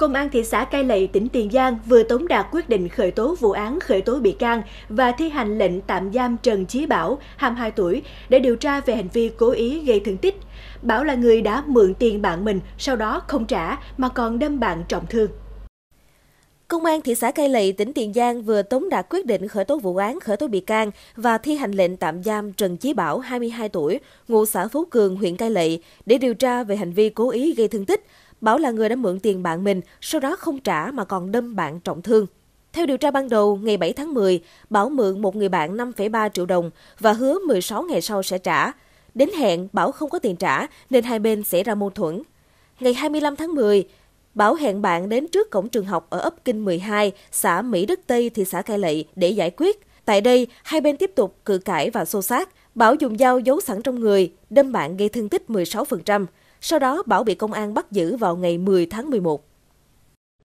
Công an thị xã Cai Lậy, tỉnh Tiền Giang vừa tống đạt quyết định khởi tố vụ án khởi tố bị can và thi hành lệnh tạm giam Trần Chí Bảo, 22 tuổi, để điều tra về hành vi cố ý gây thương tích. Bảo là người đã mượn tiền bạn mình, sau đó không trả mà còn đâm bạn trọng thương. Công an thị xã Cai Lậy, tỉnh Tiền Giang vừa tống đạt quyết định khởi tố vụ án, khởi tố bị can và thi hành lệnh tạm giam Trần Chí Bảo, 22 tuổi, ngụ xã Phú Cường, huyện Cai Lậy, để điều tra về hành vi cố ý gây thương tích. Bảo là người đã mượn tiền bạn mình, sau đó không trả mà còn đâm bạn trọng thương. Theo điều tra ban đầu, ngày 7 tháng 10, Bảo mượn một người bạn 5,3 triệu đồng và hứa 16 ngày sau sẽ trả. Đến hẹn, Bảo không có tiền trả nên hai bên xảy ra mâu thuẫn. Ngày 25 tháng 10, Bảo hẹn bạn đến trước cổng trường học ở ấp Kinh 12, xã Mỹ Đức Tây, thị xã Cai Lậy để giải quyết. Tại đây, hai bên tiếp tục cự cãi và xô xát. Bảo dùng dao giấu sẵn trong người, đâm bạn gây thương tích 16%. Sau đó Bảo bị công an bắt giữ vào ngày 10 tháng 11.